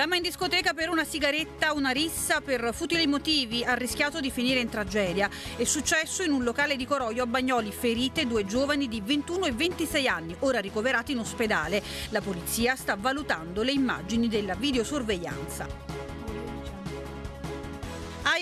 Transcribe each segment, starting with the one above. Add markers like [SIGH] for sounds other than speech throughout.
Dramma in discoteca per una sigaretta, una rissa per futili motivi ha rischiato di finire in tragedia. È successo in un locale di Coroglio a Bagnoli, ferite due giovani di 21 e 26 anni, ora ricoverati in ospedale. La polizia sta valutando le immagini della videosorveglianza.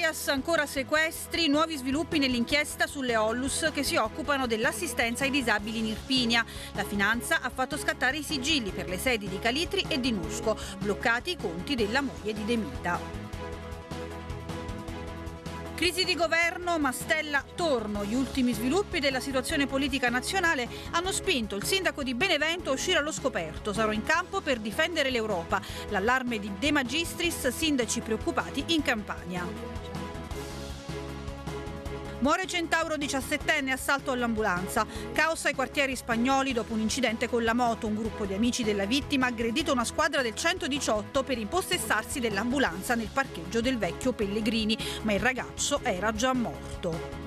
Arias, ancora sequestri, nuovi sviluppi nell'inchiesta sulle Ollus che si occupano dell'assistenza ai disabili in Irpinia. La finanza ha fatto scattare i sigilli per le sedi di Calitri e di Nusco, bloccati i conti della moglie di Demita. Crisi di governo, Mastella torno. Gli ultimi sviluppi della situazione politica nazionale hanno spinto il sindaco di Benevento a uscire allo scoperto. Sarò in campo per difendere l'Europa. L'allarme di De Magistris, sindaci preoccupati in campagna. Muore Centauro 17enne, assalto all'ambulanza. Caos ai quartieri spagnoli dopo un incidente con la moto. Un gruppo di amici della vittima ha aggredito una squadra del 118 per impossessarsi dell'ambulanza nel parcheggio del vecchio Pellegrini, ma il ragazzo era già morto.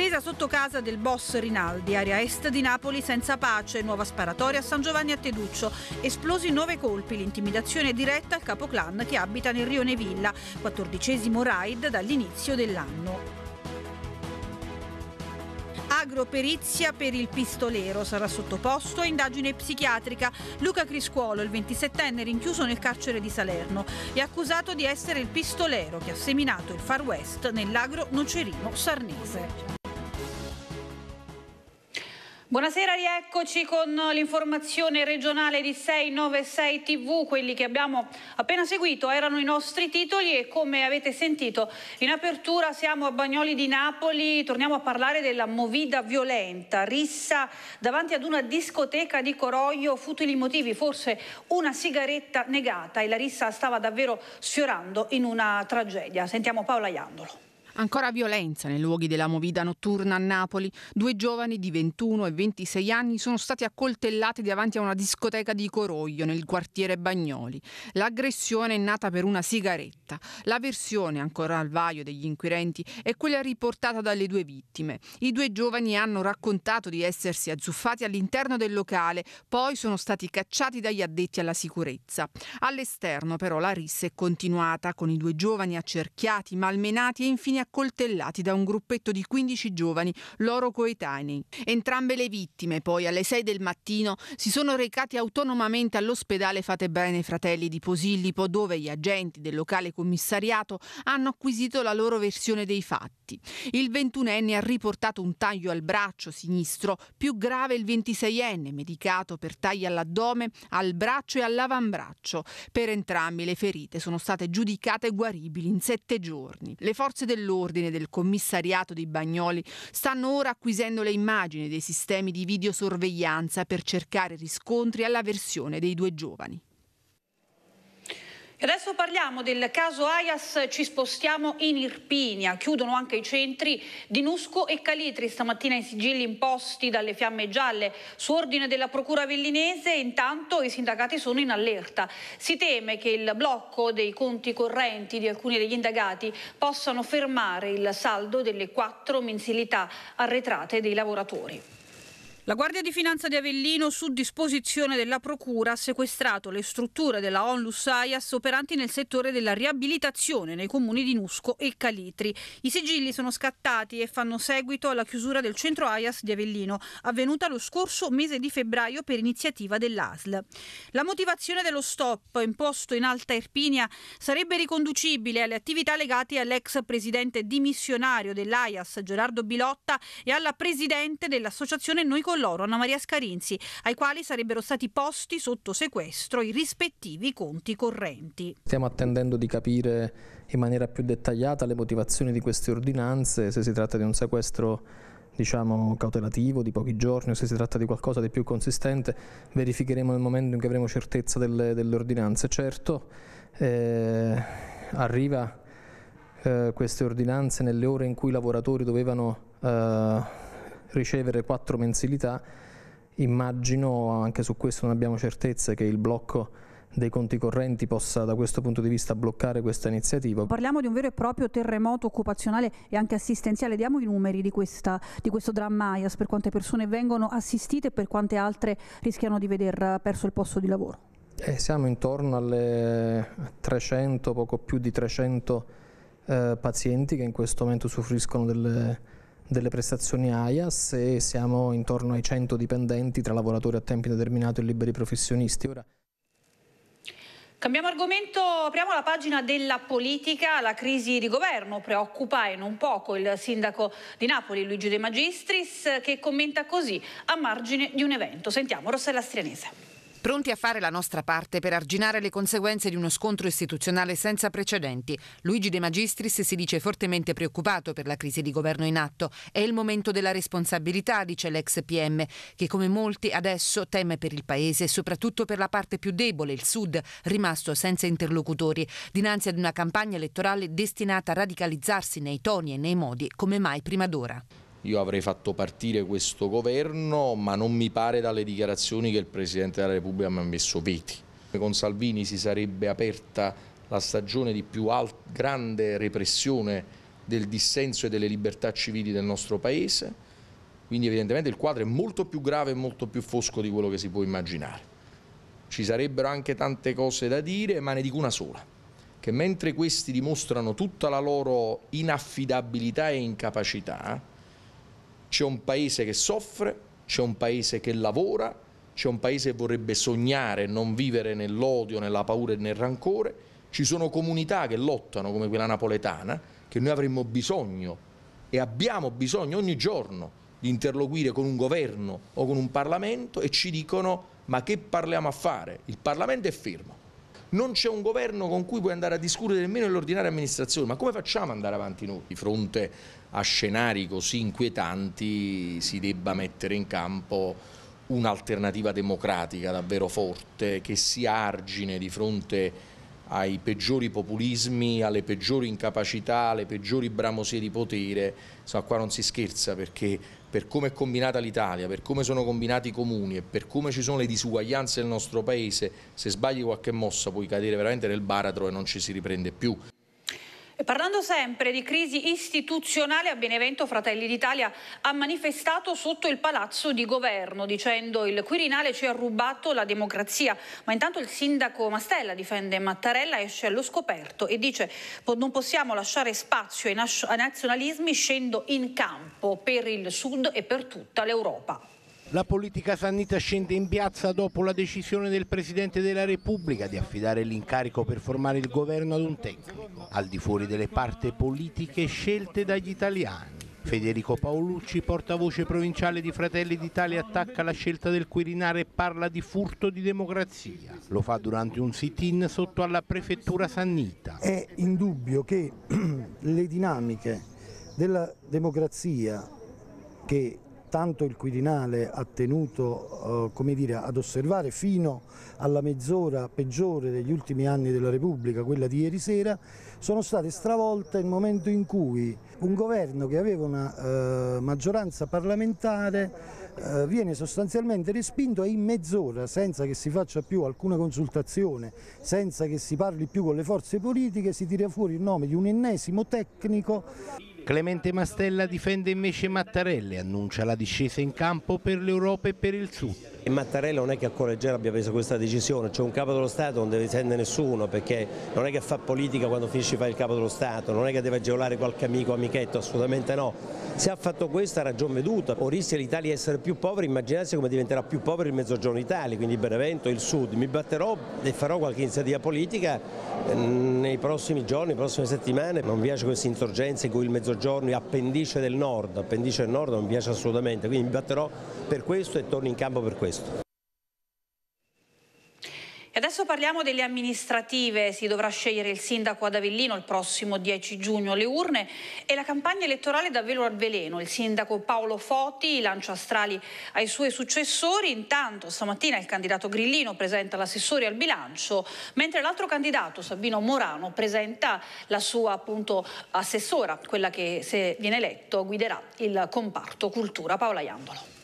L'attesa sotto casa del boss Rinaldi, area est di Napoli senza pace, nuova sparatoria a San Giovanni a Teduccio, esplosi nove colpi, l'intimidazione diretta al capoclan che abita nel Rione Villa, quattordicesimo raid dall'inizio dell'anno. Agroperizia per il pistolero sarà sottoposto a indagine psichiatrica. Luca Criscuolo, il 27enne rinchiuso nel carcere di Salerno, è accusato di essere il pistolero che ha seminato il Far West nell'agro nocerino sarnese. Buonasera, rieccoci con l'informazione regionale di 696 TV. Quelli che abbiamo appena seguito erano i nostri titoli e come avete sentito in apertura siamo a Bagnoli di Napoli, torniamo a parlare della movida violenta, rissa davanti ad una discoteca di Coroglio, futili motivi, forse una sigaretta negata e la rissa stava davvero sfiorando in una tragedia. Sentiamo Paola Iandolo. Ancora violenza nei luoghi della movida notturna a Napoli. Due giovani di 21 e 26 anni sono stati accoltellati davanti a una discoteca di Coroglio nel quartiere Bagnoli. L'aggressione è nata per una sigaretta. La versione ancora al vaio degli inquirenti è quella riportata dalle due vittime. I due giovani hanno raccontato di essersi azzuffati all'interno del locale, poi sono stati cacciati dagli addetti alla sicurezza. All'esterno però la rissa è continuata con i due giovani accerchiati, malmenati e infine accoltellati da un gruppetto di 15 giovani, loro coetanei. Entrambe le vittime, poi alle 6 del mattino, si sono recati autonomamente all'ospedale Fate Bene Fratelli di Posillipo, dove gli agenti del locale commissariato hanno acquisito la loro versione dei fatti. Il 21enne ha riportato un taglio al braccio sinistro, più grave il 26enne, medicato per tagli all'addome, al braccio e all'avambraccio. Per entrambi le ferite sono state giudicate guaribili in sette giorni. Le forze dell'ordine dell'ordine del commissariato di Bagnoli stanno ora acquisendo le immagini dei sistemi di videosorveglianza per cercare riscontri alla versione dei due giovani adesso parliamo del caso Ayas, ci spostiamo in Irpinia, chiudono anche i centri di Nusco e Calitri stamattina i sigilli imposti dalle fiamme gialle su ordine della procura vellinese, intanto i sindacati sono in allerta. Si teme che il blocco dei conti correnti di alcuni degli indagati possano fermare il saldo delle quattro mensilità arretrate dei lavoratori. La Guardia di Finanza di Avellino, su disposizione della Procura, ha sequestrato le strutture della Onlus Aias operanti nel settore della riabilitazione nei comuni di Nusco e Calitri. I sigilli sono scattati e fanno seguito alla chiusura del centro Aias di Avellino, avvenuta lo scorso mese di febbraio per iniziativa dell'ASL. La motivazione dello stop imposto in Alta Irpinia sarebbe riconducibile alle attività legate all'ex presidente dimissionario dell'Aias Gerardo Bilotta e alla presidente dell'associazione Noi Colleghi loro Anna Maria Scarinzi, ai quali sarebbero stati posti sotto sequestro i rispettivi conti correnti. Stiamo attendendo di capire in maniera più dettagliata le motivazioni di queste ordinanze, se si tratta di un sequestro diciamo, cautelativo di pochi giorni o se si tratta di qualcosa di più consistente verificheremo nel momento in cui avremo certezza delle, delle ordinanze. Certo, eh, arriva eh, queste ordinanze nelle ore in cui i lavoratori dovevano eh, ricevere quattro mensilità, immagino, anche su questo non abbiamo certezze, che il blocco dei conti correnti possa da questo punto di vista bloccare questa iniziativa. Parliamo di un vero e proprio terremoto occupazionale e anche assistenziale, diamo i numeri di, questa, di questo dramma IAS, per quante persone vengono assistite e per quante altre rischiano di veder perso il posto di lavoro. E eh, siamo intorno alle 300, poco più di 300 eh, pazienti che in questo momento soffriscono delle delle prestazioni AIAS e siamo intorno ai 100 dipendenti tra lavoratori a tempo indeterminato e liberi professionisti. Ora... Cambiamo argomento, apriamo la pagina della politica, la crisi di governo preoccupa e non poco il sindaco di Napoli Luigi De Magistris che commenta così a margine di un evento. Sentiamo Rossella Strianese pronti a fare la nostra parte per arginare le conseguenze di uno scontro istituzionale senza precedenti. Luigi De Magistris si dice fortemente preoccupato per la crisi di governo in atto. È il momento della responsabilità, dice l'ex PM, che come molti adesso teme per il paese e soprattutto per la parte più debole, il Sud, rimasto senza interlocutori, dinanzi ad una campagna elettorale destinata a radicalizzarsi nei toni e nei modi come mai prima d'ora. Io avrei fatto partire questo governo, ma non mi pare dalle dichiarazioni che il Presidente della Repubblica mi ha messo veti. Con Salvini si sarebbe aperta la stagione di più grande repressione del dissenso e delle libertà civili del nostro Paese, quindi evidentemente il quadro è molto più grave e molto più fosco di quello che si può immaginare. Ci sarebbero anche tante cose da dire, ma ne dico una sola, che mentre questi dimostrano tutta la loro inaffidabilità e incapacità, c'è un paese che soffre, c'è un paese che lavora, c'è un paese che vorrebbe sognare, e non vivere nell'odio, nella paura e nel rancore. Ci sono comunità che lottano come quella napoletana, che noi avremmo bisogno e abbiamo bisogno ogni giorno di interloquire con un governo o con un Parlamento e ci dicono ma che parliamo a fare? Il Parlamento è fermo non c'è un governo con cui puoi andare a discutere nemmeno l'ordinaria amministrazione, ma come facciamo ad andare avanti noi? Di fronte a scenari così inquietanti si debba mettere in campo un'alternativa democratica davvero forte che sia argine di fronte ai peggiori populismi, alle peggiori incapacità, alle peggiori bramosie di potere, insomma qua non si scherza perché per come è combinata l'Italia, per come sono combinati i comuni e per come ci sono le disuguaglianze nel nostro paese, se sbagli qualche mossa puoi cadere veramente nel baratro e non ci si riprende più. E parlando sempre di crisi istituzionale a Benevento, Fratelli d'Italia ha manifestato sotto il palazzo di governo dicendo il Quirinale ci ha rubato la democrazia, ma intanto il sindaco Mastella difende Mattarella, esce allo scoperto e dice non possiamo lasciare spazio ai nazionalismi, scendo in campo per il sud e per tutta l'Europa. La politica sannita scende in piazza dopo la decisione del Presidente della Repubblica di affidare l'incarico per formare il governo ad un tecnico, al di fuori delle parti politiche scelte dagli italiani. Federico Paolucci, portavoce provinciale di Fratelli d'Italia, attacca la scelta del Quirinare e parla di furto di democrazia. Lo fa durante un sit-in sotto alla prefettura Sannita. È indubbio che [CLEARS THROAT] le dinamiche della democrazia che tanto il Quirinale ha tenuto eh, dire, ad osservare fino alla mezz'ora peggiore degli ultimi anni della Repubblica, quella di ieri sera, sono state stravolte nel momento in cui un governo che aveva una eh, maggioranza parlamentare eh, viene sostanzialmente respinto e in mezz'ora, senza che si faccia più alcuna consultazione, senza che si parli più con le forze politiche, si tira fuori il nome di un ennesimo tecnico Clemente Mastella difende invece Mattarelli, annuncia la discesa in campo per l'Europa e per il Sud. E Mattarella non è che a cuore abbia preso questa decisione, c'è cioè un capo dello Stato non deve difendere nessuno perché non è che fa politica quando finisce fa il capo dello Stato, non è che deve agevolare qualche amico o amichetto, assolutamente no. Se ha fatto questa ha ragion veduta, o rischia l'Italia di essere più povera, immaginarsi come diventerà più povero il Mezzogiorno d'Italia, quindi Benevento, il Sud. Mi batterò e farò qualche iniziativa politica mm, nei prossimi giorni, nelle prossime settimane, non mi piace questa insorgenza in cui il Mezzogiorno giorni appendice del nord, appendice del nord non mi piace assolutamente, quindi mi batterò per questo e torno in campo per questo. E adesso parliamo delle amministrative, si dovrà scegliere il sindaco ad Avellino il prossimo 10 giugno alle urne e la campagna elettorale è davvero al veleno. Il sindaco Paolo Foti lancia astrali ai suoi successori, intanto stamattina il candidato Grillino presenta l'assessore al bilancio, mentre l'altro candidato Sabino Morano presenta la sua appunto assessora, quella che se viene eletto guiderà il comparto cultura. Paola Iandolo.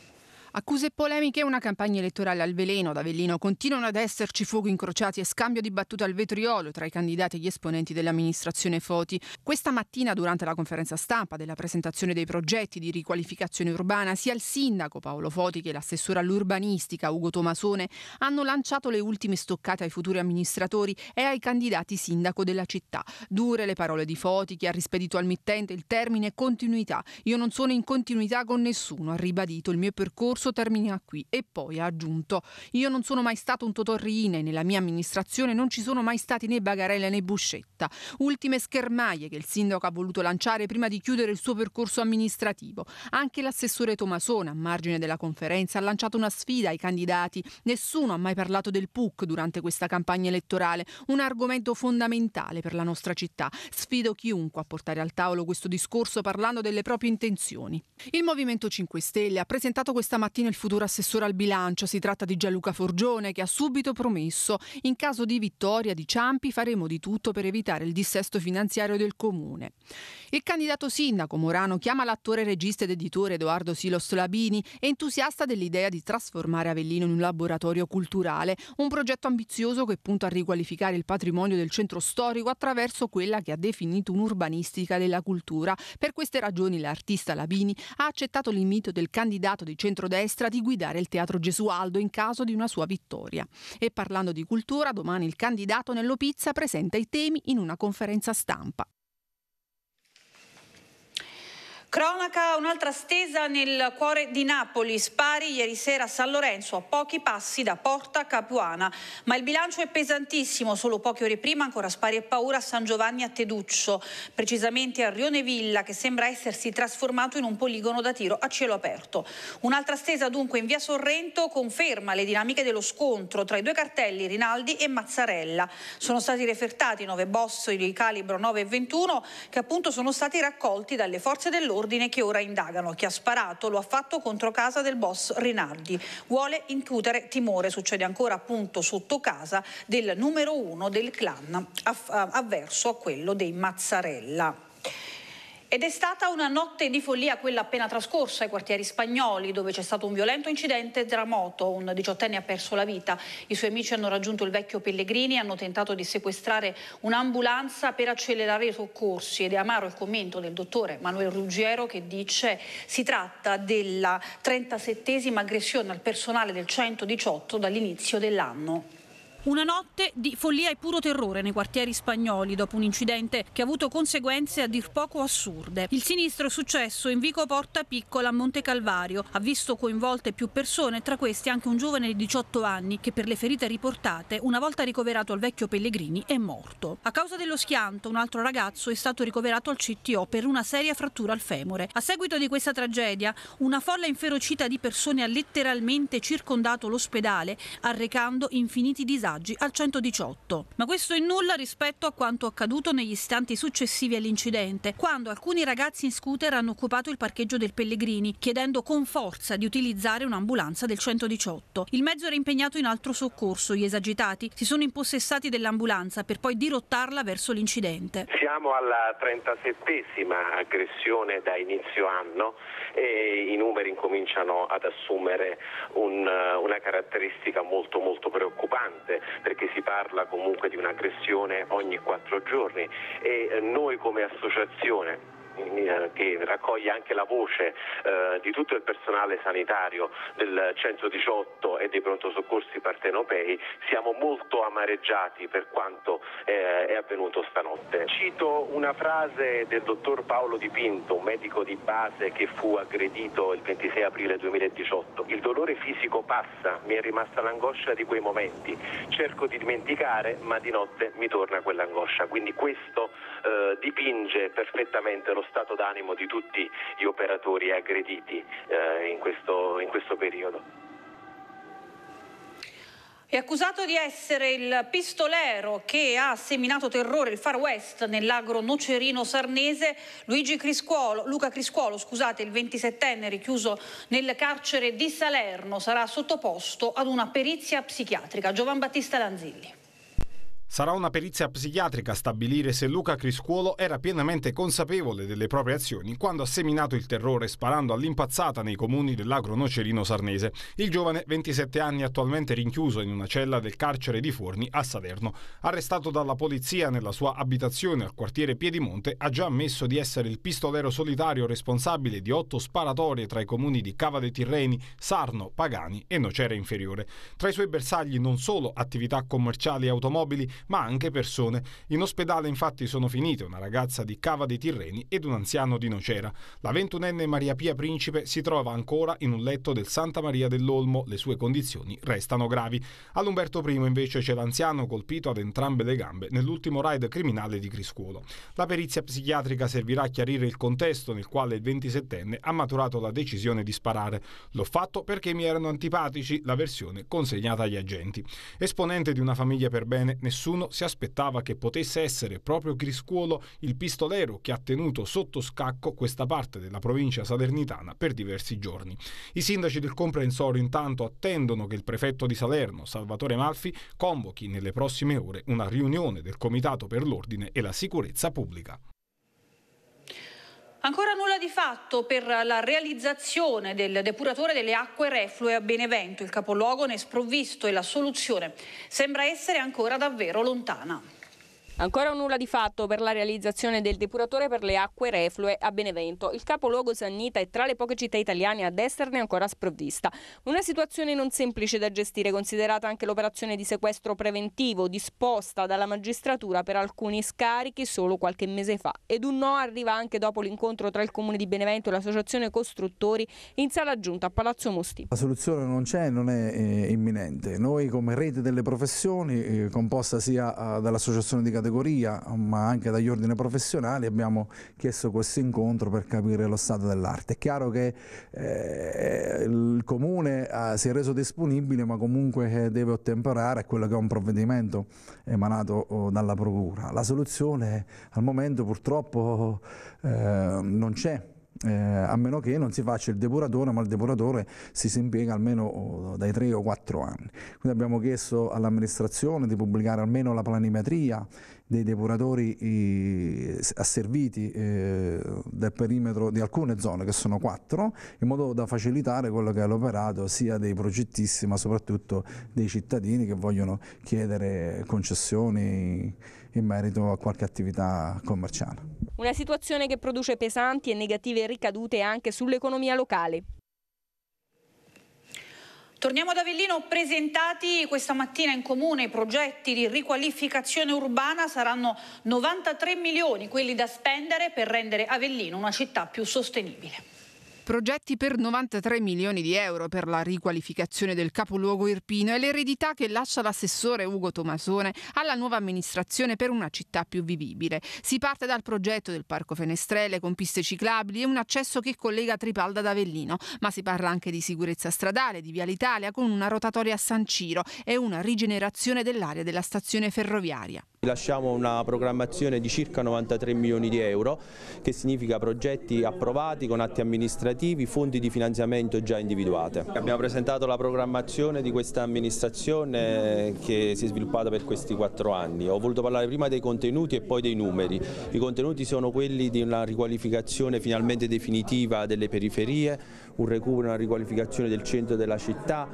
Accuse polemiche e una campagna elettorale al veleno ad Avellino. Continuano ad esserci fuochi incrociati e scambio di battute al vetriolo tra i candidati e gli esponenti dell'amministrazione Foti. Questa mattina, durante la conferenza stampa della presentazione dei progetti di riqualificazione urbana, sia il sindaco Paolo Foti che l'assessore all'urbanistica Ugo Tomasone hanno lanciato le ultime stoccate ai futuri amministratori e ai candidati sindaco della città. Dure le parole di Foti che ha rispedito al mittente il termine continuità. Io non sono in continuità con nessuno, ha ribadito il mio percorso discorso termina qui e poi ha aggiunto io non sono mai stato un totorrine, nella mia amministrazione non ci sono mai stati né Bagarella né Buscetta, ultime schermaglie che il sindaco ha voluto lanciare prima di chiudere il suo percorso amministrativo. Anche l'assessore Tomasone a margine della conferenza ha lanciato una sfida ai candidati, nessuno ha mai parlato del PUC durante questa campagna elettorale, un argomento fondamentale per la nostra città. Sfido chiunque a portare al tavolo questo discorso parlando delle proprie intenzioni. Il Movimento 5 Stelle ha presentato questa mattina Martino il futuro assessore al bilancio. Si tratta di Gianluca Forgione che ha subito promesso in caso di vittoria di Ciampi faremo di tutto per evitare il dissesto finanziario del comune. Il candidato sindaco Morano chiama l'attore, regista ed editore Edoardo Silos Labini, entusiasta dell'idea di trasformare Avellino in un laboratorio culturale, un progetto ambizioso che punta a riqualificare il patrimonio del centro storico attraverso quella che ha definito un'urbanistica della cultura. Per queste ragioni l'artista Labini ha accettato l'invito del candidato di centrodestra destra di guidare il teatro Gesualdo in caso di una sua vittoria. E parlando di cultura, domani il candidato Nello Pizza presenta i temi in una conferenza stampa. Cronaca, un'altra stesa nel cuore di Napoli. Spari ieri sera a San Lorenzo, a pochi passi da Porta Capuana. Ma il bilancio è pesantissimo. Solo poche ore prima ancora spari e paura a San Giovanni a Teduccio, precisamente a Rionevilla, che sembra essersi trasformato in un poligono da tiro a cielo aperto. Un'altra stesa dunque in via Sorrento conferma le dinamiche dello scontro tra i due cartelli Rinaldi e Mazzarella. Sono stati refertati nove boss di calibro 9 e 21 che appunto sono stati raccolti dalle forze dell'ordine disordine che ora indagano. Chi ha sparato lo ha fatto contro casa del boss Rinaldi. Vuole incutere timore, succede ancora appunto sotto casa del numero uno del clan, avverso a quello dei Mazzarella. Ed è stata una notte di follia quella appena trascorsa ai quartieri spagnoli, dove c'è stato un violento incidente tra moto. Un diciottenne ha perso la vita. I suoi amici hanno raggiunto il vecchio Pellegrini, e hanno tentato di sequestrare un'ambulanza per accelerare i soccorsi. Ed è amaro il commento del dottore Manuel Ruggiero che dice si tratta della 37esima aggressione al personale del 118 dall'inizio dell'anno. Una notte di follia e puro terrore nei quartieri spagnoli dopo un incidente che ha avuto conseguenze a dir poco assurde. Il sinistro successo in Vico Porta Piccola a Monte Calvario ha visto coinvolte più persone, tra questi anche un giovane di 18 anni che per le ferite riportate, una volta ricoverato al vecchio Pellegrini, è morto. A causa dello schianto, un altro ragazzo è stato ricoverato al CTO per una seria frattura al femore. A seguito di questa tragedia, una folla inferocita di persone ha letteralmente circondato l'ospedale, arrecando infiniti disagi messaggi al 118. Ma questo è nulla rispetto a quanto accaduto negli istanti successivi all'incidente, quando alcuni ragazzi in scooter hanno occupato il parcheggio del Pellegrini, chiedendo con forza di utilizzare un'ambulanza del 118. Il mezzo era impegnato in altro soccorso, gli esagitati si sono impossessati dell'ambulanza per poi dirottarla verso l'incidente. Siamo alla 37 aggressione da inizio anno e i numeri incominciano ad assumere un, una caratteristica molto molto preoccupante perché si parla comunque di un'aggressione ogni quattro giorni e eh, noi come associazione eh, che raccoglie anche la voce eh, di tutto il personale sanitario del 118 e dei pronto soccorsi partenopei, siamo molto amareggiati per quanto eh, è avvenuto stanotte. Cito una frase del dottor Paolo Di Pinto, un medico di base che fu aggredito il 26 aprile 2018. Il dolore fisico passa, mi è rimasta l'angoscia di quei momenti. Cerco di dimenticare, ma di notte mi torna quell'angoscia. Quindi questo eh, dipinge perfettamente lo stato d'animo di tutti gli operatori aggrediti eh, in, questo, in questo periodo. È accusato di essere il pistolero che ha seminato terrore il far west nell'agro nocerino sarnese. Luigi Criscuolo, Luca Criscuolo, scusate, il 27enne richiuso nel carcere di Salerno, sarà sottoposto ad una perizia psichiatrica. Giovan Battista Lanzilli. Sarà una perizia psichiatrica stabilire se Luca Criscuolo era pienamente consapevole delle proprie azioni quando ha seminato il terrore sparando all'impazzata nei comuni dell'Agro Nocerino Sarnese. Il giovane, 27 anni, attualmente rinchiuso in una cella del carcere di Forni a Salerno. Arrestato dalla polizia nella sua abitazione al quartiere Piedimonte, ha già ammesso di essere il pistolero solitario responsabile di otto sparatorie tra i comuni di Cava dei Tirreni, Sarno, Pagani e Nocera Inferiore. Tra i suoi bersagli non solo attività commerciali e automobili, ma anche persone. In ospedale infatti sono finite una ragazza di Cava dei Tirreni ed un anziano di Nocera. La 21enne Maria Pia Principe si trova ancora in un letto del Santa Maria dell'Olmo, le sue condizioni restano gravi. All'Umberto I invece c'è l'anziano colpito ad entrambe le gambe nell'ultimo raid criminale di Criscuolo. La perizia psichiatrica servirà a chiarire il contesto nel quale il 27enne ha maturato la decisione di sparare. L'ho fatto perché mi erano antipatici, la versione consegnata agli agenti. Esponente di una famiglia per bene, nessuno nessuno si aspettava che potesse essere proprio Griscuolo il pistolero che ha tenuto sotto scacco questa parte della provincia salernitana per diversi giorni. I sindaci del comprensorio intanto attendono che il prefetto di Salerno, Salvatore Malfi, convochi nelle prossime ore una riunione del Comitato per l'Ordine e la Sicurezza Pubblica. Ancora nulla di fatto per la realizzazione del depuratore delle acque reflue a Benevento. Il capoluogo ne è sprovvisto e la soluzione sembra essere ancora davvero lontana. Ancora un nulla di fatto per la realizzazione del depuratore per le acque reflue a Benevento. Il capoluogo Sannita è tra le poche città italiane ad esserne ancora sprovvista. Una situazione non semplice da gestire, considerata anche l'operazione di sequestro preventivo disposta dalla magistratura per alcuni scarichi solo qualche mese fa. Ed un no arriva anche dopo l'incontro tra il Comune di Benevento e l'Associazione Costruttori in sala giunta a Palazzo Musti. La soluzione non c'è, non è eh, imminente. Noi come rete delle professioni, eh, composta sia eh, dall'Associazione di Categoria, categoria ma anche dagli ordini professionali abbiamo chiesto questo incontro per capire lo stato dell'arte. È chiaro che eh, il comune eh, si è reso disponibile ma comunque eh, deve ottemperare a quello che è un provvedimento emanato oh, dalla procura. La soluzione al momento purtroppo eh, non c'è eh, a meno che non si faccia il depuratore, ma il depuratore si, si impiega almeno oh, dai 3 o 4 anni. Quindi abbiamo chiesto all'amministrazione di pubblicare almeno la planimetria dei depuratori asserviti eh, del perimetro di alcune zone, che sono quattro in modo da facilitare quello che è l'operato sia dei progettisti ma soprattutto dei cittadini che vogliono chiedere concessioni in merito a qualche attività commerciale. Una situazione che produce pesanti e negative ricadute anche sull'economia locale. Torniamo ad Avellino, presentati questa mattina in comune i progetti di riqualificazione urbana, saranno 93 milioni quelli da spendere per rendere Avellino una città più sostenibile. Progetti per 93 milioni di euro per la riqualificazione del capoluogo irpino e l'eredità che lascia l'assessore Ugo Tomasone alla nuova amministrazione per una città più vivibile. Si parte dal progetto del parco Fenestrelle con piste ciclabili e un accesso che collega Tripalda ad Avellino, ma si parla anche di sicurezza stradale, di Viale Italia con una rotatoria a San Ciro e una rigenerazione dell'area della stazione ferroviaria. Lasciamo una programmazione di circa 93 milioni di euro, che significa progetti approvati con atti amministrativi, fondi di finanziamento già individuate. Abbiamo presentato la programmazione di questa amministrazione eh, che si è sviluppata per questi quattro anni. Ho voluto parlare prima dei contenuti e poi dei numeri. I contenuti sono quelli di una riqualificazione finalmente definitiva delle periferie, un recupero, una riqualificazione del centro della città,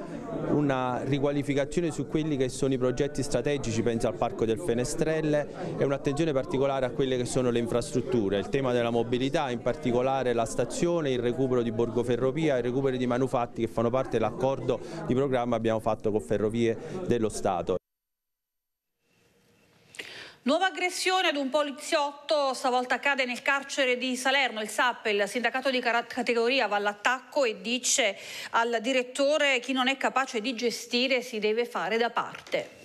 una riqualificazione su quelli che sono i progetti strategici, penso al Parco del Fenestrino, Pipistrelle e un'attenzione particolare a quelle che sono le infrastrutture, il tema della mobilità, in particolare la stazione, il recupero di Borgo Borgoferropia, il recupero di manufatti che fanno parte dell'accordo di programma abbiamo fatto con Ferrovie dello Stato. Nuova aggressione ad un poliziotto, stavolta accade nel carcere di Salerno. Il SAP, il sindacato di categoria, va all'attacco e dice al direttore chi non è capace di gestire si deve fare da parte.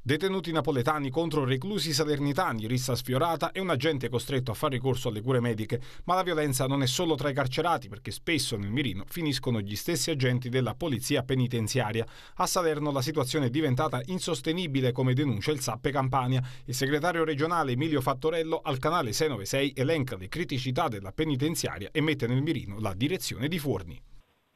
Detenuti napoletani contro reclusi salernitani, rissa sfiorata e un agente costretto a fare ricorso alle cure mediche. Ma la violenza non è solo tra i carcerati, perché spesso nel mirino finiscono gli stessi agenti della polizia penitenziaria. A Salerno la situazione è diventata insostenibile, come denuncia il Sappe Campania. Il segretario regionale Emilio Fattorello al canale 696 elenca le criticità della penitenziaria e mette nel mirino la direzione di Forni.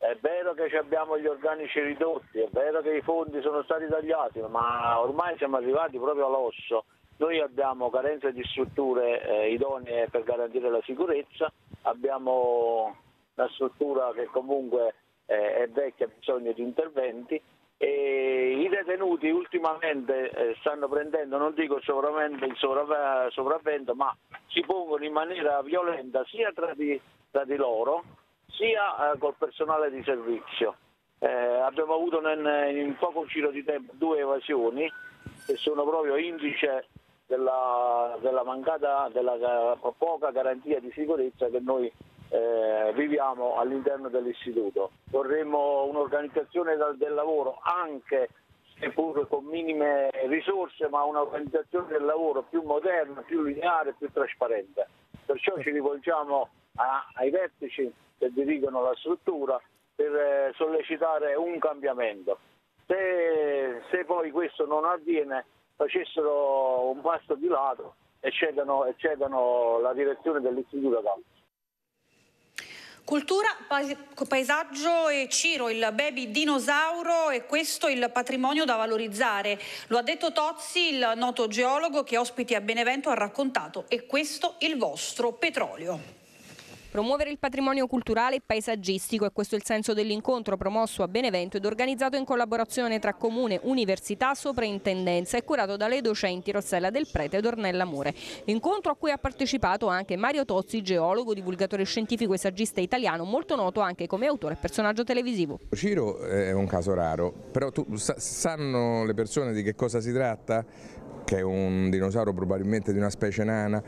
È vero che abbiamo gli organici ridotti, è vero che i fondi sono stati tagliati, ma ormai siamo arrivati proprio all'osso. Noi abbiamo carenza di strutture eh, idonee per garantire la sicurezza, abbiamo una struttura che comunque eh, è vecchia, ha bisogno di interventi e i detenuti ultimamente eh, stanno prendendo, non dico il sopravvento, ma si pongono in maniera violenta sia tra di, tra di loro sia eh, col personale di servizio. Eh, abbiamo avuto in, in poco giro di tempo due evasioni che sono proprio indice della, della, mancata, della eh, poca garanzia di sicurezza che noi eh, viviamo all'interno dell'istituto. Vorremmo un'organizzazione del, del lavoro anche seppur con minime risorse, ma un'organizzazione del lavoro più moderna, più lineare, più trasparente. Perciò ci rivolgiamo a, ai vertici che dirigono la struttura per eh, sollecitare un cambiamento. Se, se poi questo non avviene facessero un passo di lato e cedano, e cedano la direzione dell'istituto Campus. Cultura, paesaggio e Ciro, il baby dinosauro e questo il patrimonio da valorizzare. Lo ha detto Tozzi, il noto geologo che ospiti a Benevento ha raccontato e questo il vostro petrolio. Promuovere il patrimonio culturale e paesaggistico è questo il senso dell'incontro promosso a Benevento ed organizzato in collaborazione tra Comune, Università, Soprintendenza e curato dalle docenti Rossella Del Prete ed Ornella Mure. Incontro a cui ha partecipato anche Mario Tozzi, geologo, divulgatore scientifico e saggista italiano, molto noto anche come autore e personaggio televisivo. Ciro è un caso raro, però tu, sanno le persone di che cosa si tratta? che è un dinosauro probabilmente di una specie nana,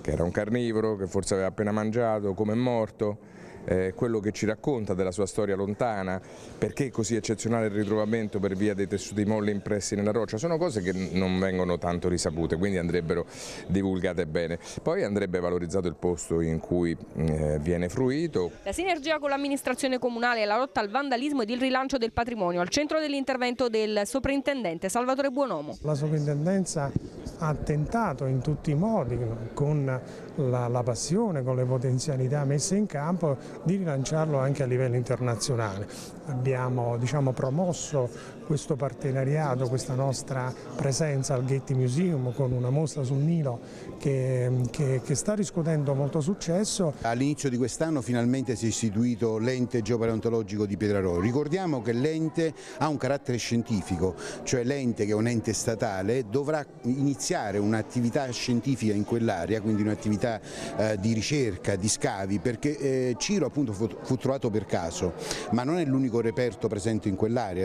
che era un carnivoro, che forse aveva appena mangiato, come è morto eh, quello che ci racconta della sua storia lontana, perché è così eccezionale il ritrovamento per via dei tessuti molli impressi nella roccia, sono cose che non vengono tanto risapute, quindi andrebbero divulgate bene. Poi andrebbe valorizzato il posto in cui mm, eh, viene fruito. La sinergia con l'amministrazione comunale la lotta al vandalismo ed il rilancio del patrimonio al centro dell'intervento del soprintendente Salvatore Buonomo. La soprintendenza ha tentato in tutti i modi, con la, la passione, con le potenzialità messe in campo, di rilanciarlo anche a livello internazionale. Abbiamo diciamo, promosso questo partenariato, questa nostra presenza al Getty Museum con una mostra sul Nilo che, che, che sta riscuotendo molto successo. All'inizio di quest'anno finalmente si è istituito l'ente geopaleontologico di Pietrarolo. Ricordiamo che l'ente ha un carattere scientifico, cioè l'ente che è un ente statale dovrà iniziare un'attività scientifica in quell'area, quindi un'attività eh, di ricerca, di scavi, perché eh, Ciro appunto fu, fu trovato per caso, ma non è l'unico reperto presente in quell'area.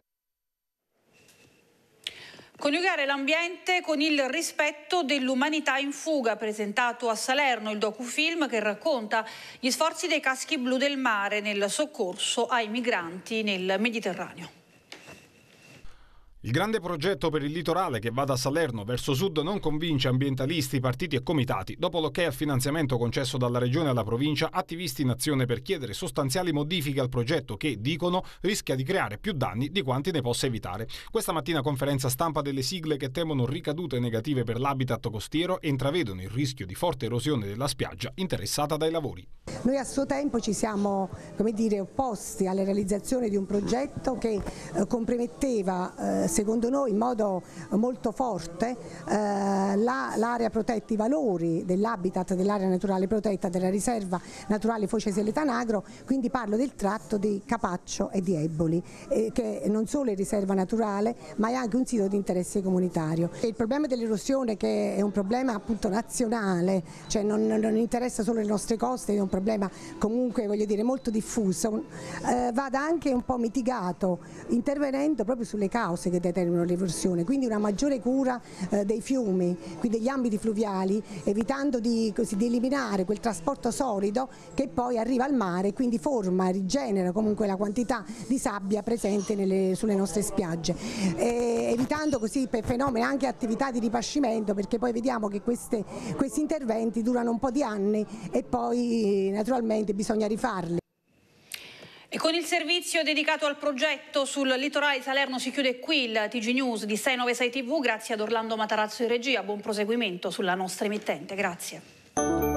Coniugare l'ambiente con il rispetto dell'umanità in fuga, presentato a Salerno il docufilm che racconta gli sforzi dei caschi blu del mare nel soccorso ai migranti nel Mediterraneo. Il grande progetto per il litorale che va da Salerno verso sud non convince ambientalisti, partiti e comitati. Dopo l'ok al finanziamento concesso dalla regione alla provincia, attivisti in azione per chiedere sostanziali modifiche al progetto che, dicono, rischia di creare più danni di quanti ne possa evitare. Questa mattina conferenza stampa delle sigle che temono ricadute negative per l'habitat costiero e intravedono il rischio di forte erosione della spiaggia interessata dai lavori. Noi a suo tempo ci siamo come dire, opposti alla realizzazione di un progetto che eh, comprometteva eh, secondo noi in modo molto forte eh, l'area la, protetta, i valori dell'habitat dell'area naturale protetta della riserva naturale Foce Selletanagro, quindi parlo del tratto di Capaccio e di Eboli, eh, che non solo è riserva naturale ma è anche un sito di interesse comunitario. E il problema dell'erosione che è un problema appunto nazionale, cioè non, non, interessa solo le nostre coste, è un problema comunque voglio dire molto diffuso, eh, vada anche un po' mitigato intervenendo proprio sulle cause che determina l'eversione, quindi una maggiore cura eh, dei fiumi, quindi degli ambiti fluviali, evitando di, così, di, eliminare quel trasporto solido che poi arriva al mare e quindi forma, rigenera comunque la quantità di sabbia presente nelle, sulle nostre spiagge, e evitando così per fenomeni anche attività di ripascimento perché poi vediamo che queste, questi interventi durano un po' di anni e poi naturalmente bisogna rifarli. E con il servizio dedicato al progetto sul litorale Salerno si chiude qui il TG News di 696 TV. Grazie ad Orlando Matarazzo in regia. Buon proseguimento sulla nostra emittente. Grazie.